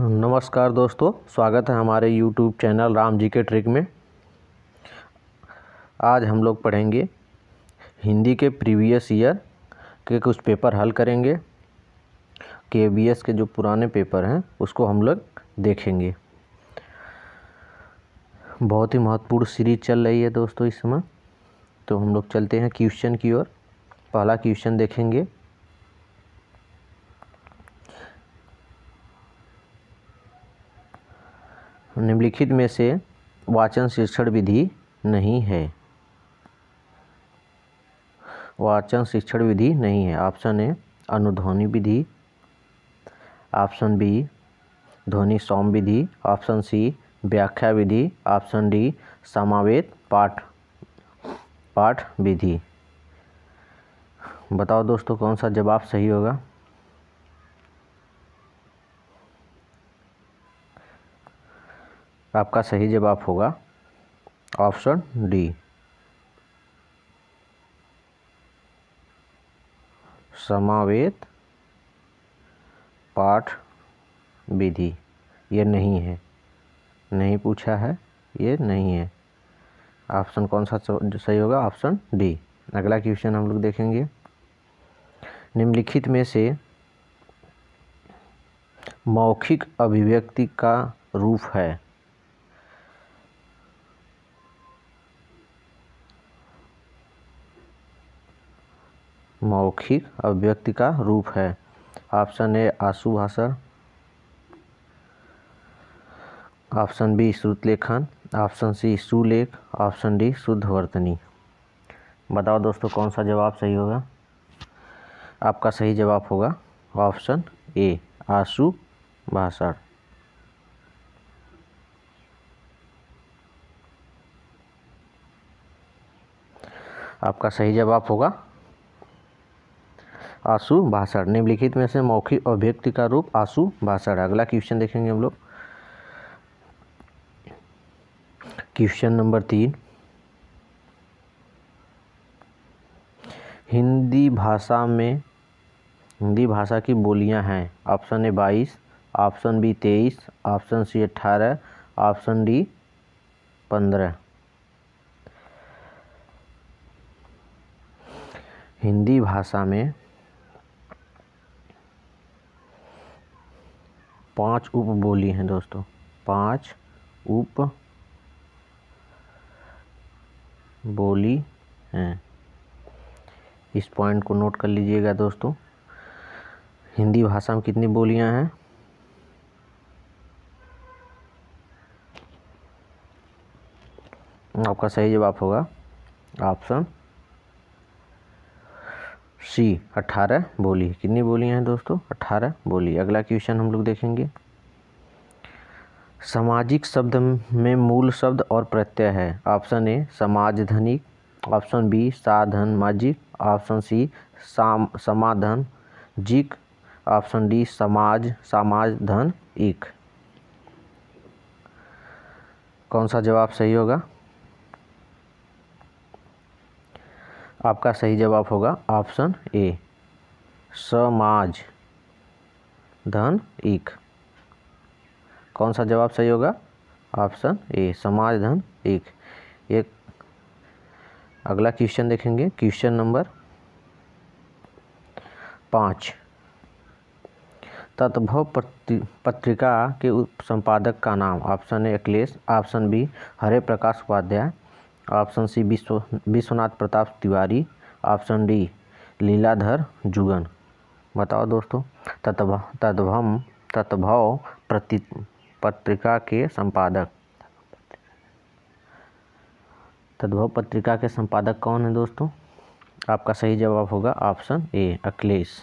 नमस्कार दोस्तों स्वागत है हमारे YouTube चैनल राम जी के ट्रिक में आज हम लोग पढ़ेंगे हिंदी के प्रीवियस ईयर के कुछ पेपर हल करेंगे के बी एस के जो पुराने पेपर हैं उसको हम लोग देखेंगे बहुत ही महत्वपूर्ण सीरीज चल रही है दोस्तों इस समय तो हम लोग चलते हैं क्वेश्चन की ओर पहला क्वेश्चन देखेंगे निम्नलिखित में से वाचन शिक्षण विधि नहीं है वाचन शिक्षण विधि नहीं है ऑप्शन ए अनुध्वनि विधि ऑप्शन बी ध्वनि सौम विधि ऑप्शन सी व्याख्या विधि ऑप्शन डी समावेद पाठ पाठ विधि बताओ दोस्तों कौन सा जवाब सही होगा आपका सही जवाब होगा ऑप्शन डी समावेत पाठ विधि ये नहीं है नहीं पूछा है ये नहीं है ऑप्शन कौन सा सही होगा ऑप्शन डी अगला क्वेश्चन हम लोग देखेंगे निम्नलिखित में से मौखिक अभिव्यक्ति का रूप है मौखिक अभिव्यक्ति का रूप है ऑप्शन ए आंसू भाषण ऑप्शन बी श्रुतलेखन ऑप्शन सी सुलेख ऑप्शन डी शुद्ध वर्तनी बताओ दोस्तों कौन सा जवाब सही होगा आपका सही जवाब होगा ऑप्शन ए आंसू भाषण आपका सही जवाब होगा आंसू भाषण निम्नलिखित में से मौखिक अभिव्यक्ति का रूप आंसू भाषण अगला क्वेश्चन देखेंगे हम लोग क्वेश्चन नंबर तीन हिंदी भाषा में हिंदी भाषा की बोलियां हैं ऑप्शन ए बाईस ऑप्शन बी तेईस ऑप्शन सी अट्ठारह ऑप्शन डी पंद्रह हिंदी भाषा में पांच उप बोली हैं दोस्तों पांच उप बोली हैं इस पॉइंट को नोट कर लीजिएगा दोस्तों हिंदी भाषा में कितनी बोलियां हैं आपका सही जवाब होगा ऑप्शन सी अठारह बोली कितनी बोलियाँ हैं दोस्तों अठारह बोली अगला क्वेश्चन हम लोग देखेंगे सामाजिक शब्द में मूल शब्द और प्रत्यय है ऑप्शन ए समाजधनिक ऑप्शन बी साधन माजिक ऑप्शन सी साम समाधन जिक ऑप्शन डी समाज समाज धन एक कौन सा जवाब सही होगा आपका सही जवाब होगा ऑप्शन ए समाज धन एक कौन सा जवाब सही होगा ऑप्शन ए समाज धन एक एक अगला क्वेश्चन देखेंगे क्वेश्चन नंबर पाँच तत्भव पत्रिका के संपादक का नाम option A Akhilesh option B Hare Prakash Upadhyay option C Vishwa Vishwanath Pratap Tiwari option D Leeladhar Jugan बताओ दोस्तों तत्भा तत्वम तत्भव प्रति पत्रिका के संपादक तद्भव पत्रिका के संपादक कौन है दोस्तों आपका सही जवाब होगा option A Akhilesh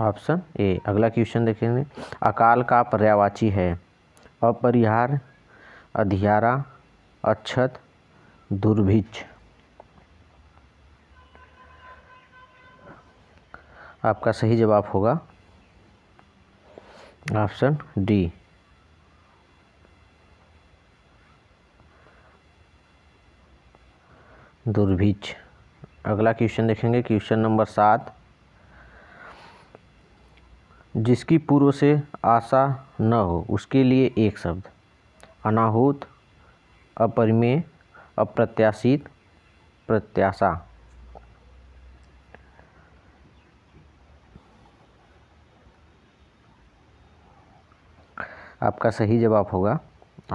option A अगला क्वेश्चन देखेंगे अकाल का पर्यावाची है अपरिहार अधियारा अक्षत दुर्भिक्ष आपका सही जवाब होगा ऑप्शन डी दुर्भिक्ष अगला क्वेश्चन देखेंगे क्वेश्चन नंबर सात जिसकी पूर्व से आशा न हो उसके लिए एक शब्द अनाहूत अपरिमेय अप्रत्याशित प्रत्याशा आपका सही जवाब होगा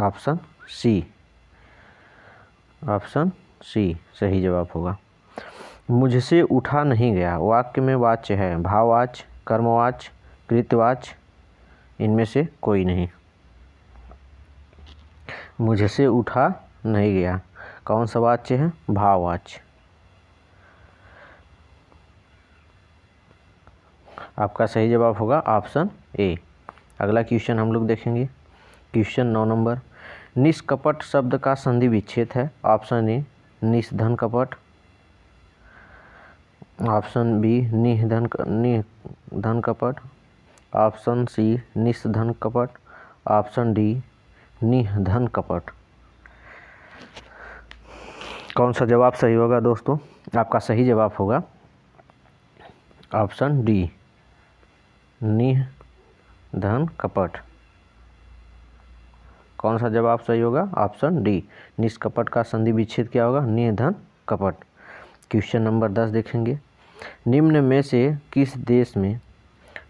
ऑप्शन सी ऑप्शन सी सही जवाब होगा मुझसे उठा नहीं गया वाक्य में वाच्य है भाववाच कर्मवाच कृतवाच इनमें से कोई नहीं मुझसे उठा नहीं गया कौन सा वाच्य है भाववाच्य आपका सही जवाब होगा ऑप्शन ए अगला क्वेश्चन हम लोग देखेंगे क्वेश्चन नौ नंबर निष्कपट शब्द का संधि विच्छेद है ऑप्शन ए निष्धन कपट ऑप्शन बी निधन निधन कपट ऑप्शन सी निस्धन कपट ऑप्शन डी निधन कपट कौन सा जवाब सही होगा दोस्तों आपका सही जवाब होगा ऑप्शन डी निधन कपट कौन सा जवाब सही होगा ऑप्शन डी निष्कपट का संधि विच्छेद क्या होगा निधन कपट क्वेश्चन नंबर दस देखेंगे निम्न में से किस देश में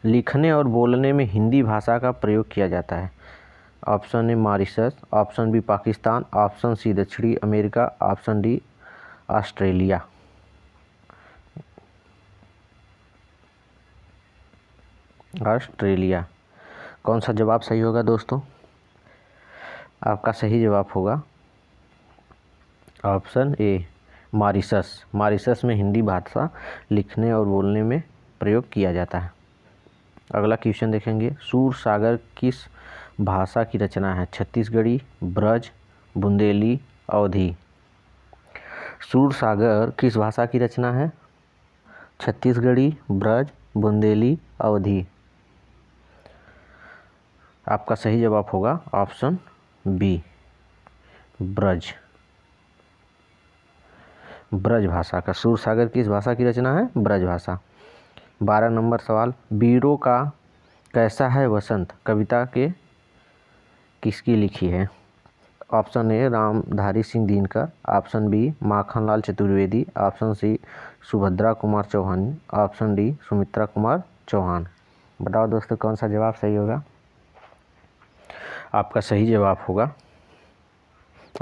लिखने और बोलने में हिंदी भाषा का प्रयोग किया जाता है option A Mauritius option B Pakistan option C दक्षिणी America option D Australia Australia कौन सा जवाब सही होगा दोस्तों आपका सही जवाब होगा ऑप्शन ए मॉरिशस मॉरिशस में हिंदी भाषा लिखने और बोलने में प्रयोग किया जाता है अगला क्वेश्चन देखेंगे सूर सागर किस भाषा की रचना है छत्तीसगढ़ी ब्रज बुंदेली अवधि सूर सागर किस भाषा की रचना है छत्तीसगढ़ी ब्रज बुंदेली अवधि आपका सही जवाब होगा ऑप्शन बी ब्रज ब्रज भाषा का सूर सागर किस भाषा की रचना है ब्रज भाषा बारह नंबर सवाल बीरो का कैसा है वसंत कविता के किसकी लिखी है option A Ramdhari Singh Dinkar option B Makhanlal Chaturvedi option C Subhadra Kumar Chauhan option D Sumitra Kumar Chauhan बताओ दोस्तों कौन सा जवाब सही होगा आपका सही जवाब होगा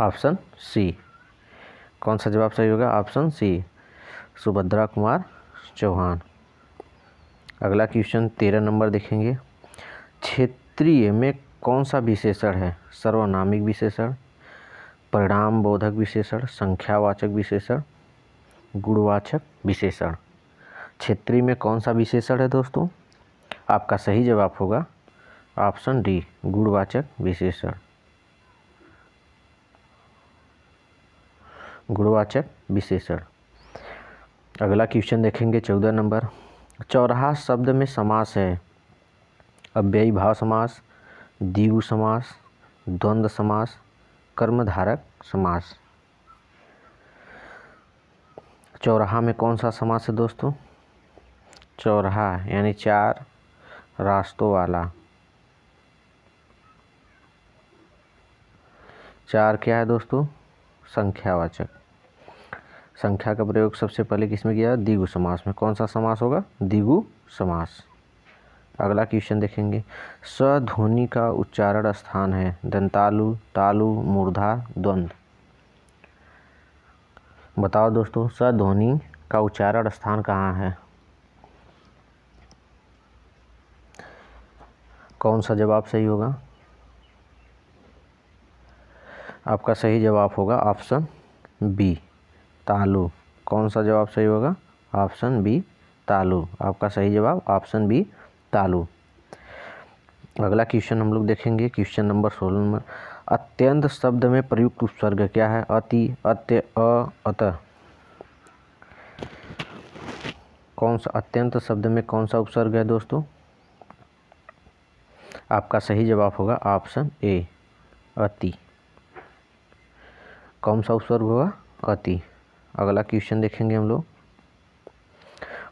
ऑप्शन सी कौन सा जवाब सही होगा ऑप्शन सी सुभद्रा कुमार चौहान अगला क्वेश्चन तेरह नंबर देखेंगे क्षेत्रीय में कौन सा विशेषण है सर्वनामिक विशेषण परिणाम बोधक विशेषण संख्यावाचक विशेषण गुणवाचक विशेषण क्षेत्रीय में कौन सा विशेषण है दोस्तों आपका सही जवाब होगा ऑप्शन डी गुणवाचक विशेषण गुणवाचक विशेषण अगला क्वेश्चन देखेंगे चौदह नंबर चौराहा शब्द में समास है अव्ययी भाव समास दीव समास द्वंद समास कर्मधारक समास चौराहा में कौन सा समास है दोस्तों चौराहा यानी चार रास्तों वाला चार क्या है दोस्तों संख्यावाचक संख्या का प्रयोग सबसे पहले किसमें किया दिगु समास में कौन सा समास होगा दिगु समास अगला क्वेश्चन देखेंगे स ध्वनि का उच्चारण स्थान है दंतालु तालु मूर्धा द्वंद बताओ दोस्तों स ध्वनि का उच्चारण स्थान कहाँ है कौन सा जवाब सही होगा आपका सही जवाब होगा ऑप्शन बी तालु कौन सा जवाब सही होगा ऑप्शन बी तालु आपका सही जवाब ऑप्शन बी तालु अगला क्वेश्चन हम लोग देखेंगे क्वेश्चन नंबर सोलह नंबर अत्यंत शब्द में प्रयुक्त उपसर्ग क्या है अति अत्य अत कौन सा अत्यंत शब्द में कौन सा उपसर्ग है दोस्तों आपका सही जवाब होगा ऑप्शन ए अति कौन सा उपसर्ग होगा अति अगला क्वेश्चन देखेंगे हम लोग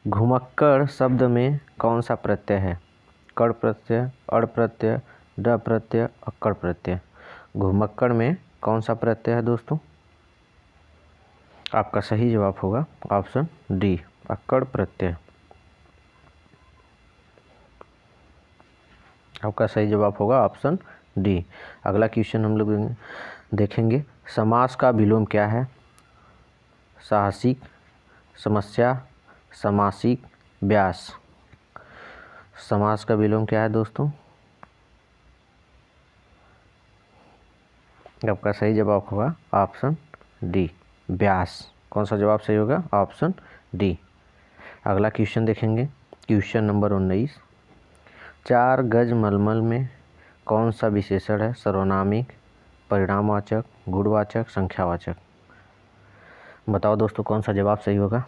घुमक्कर शब्द में कौन सा प्रत्यय है कड़ प्रत्यय अड़ प्रत्यय ड प्रत्यय अक्कड़ प्रत्यय घुमक्कर में कौन सा प्रत्यय है दोस्तों आपका सही जवाब होगा ऑप्शन डी अक्कड़ प्रत्यय आपका सही जवाब होगा ऑप्शन डी अगला क्वेश्चन हम लोग देखेंगे समास का विलोम क्या है साहसिक समस्या समासिक व्यास समास का विलोम क्या है दोस्तों आपका सही जवाब होगा ऑप्शन डी व्यास कौन सा जवाब सही होगा ऑप्शन डी अगला क्वेश्चन देखेंगे क्वेश्चन नंबर उन्नीस चार गज मलमल में कौन सा विशेषण है सर्वनामिक परिणामवाचक गुणवाचक संख्यावाचक बताओ दोस्तों कौन सा जवाब सही होगा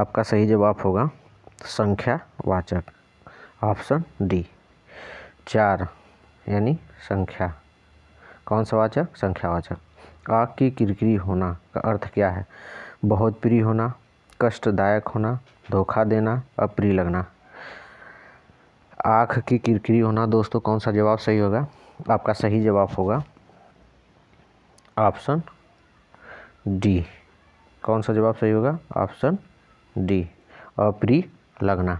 आपका सही जवाब होगा संख्या वाचक ऑप्शन डी चार यानी संख्या कौन सा वाचक संख्या वाचक आग की किरकिरी होना का अर्थ क्या है बहुत प्रिय होना कष्टदायक होना धोखा देना अप्रिय लगना आँख की किरकिरी होना दोस्तों कौन सा जवाब सही होगा आपका सही जवाब होगा ऑप्शन डी कौन सा जवाब सही होगा ऑप्शन डी अप्री लगना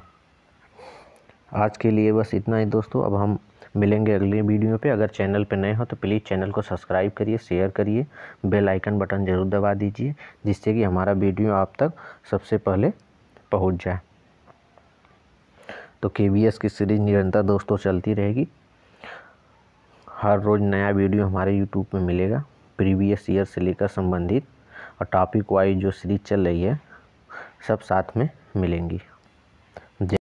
आज के लिए बस इतना ही दोस्तों अब हम मिलेंगे अगले वीडियो पे अगर चैनल पे नए हो तो प्लीज़ चैनल को सब्सक्राइब करिए शेयर करिए बेल आइकन बटन ज़रूर दबा दीजिए जिससे कि हमारा वीडियो आप तक सबसे पहले पहुंच जाए तो के की सीरीज़ निरंतर दोस्तों चलती रहेगी हर रोज़ नया वीडियो हमारे यूट्यूब पे मिलेगा प्रीवियस ईयर से लेकर संबंधित और टॉपिक वाइज जो सीरीज चल रही है सब साथ में मिलेंगी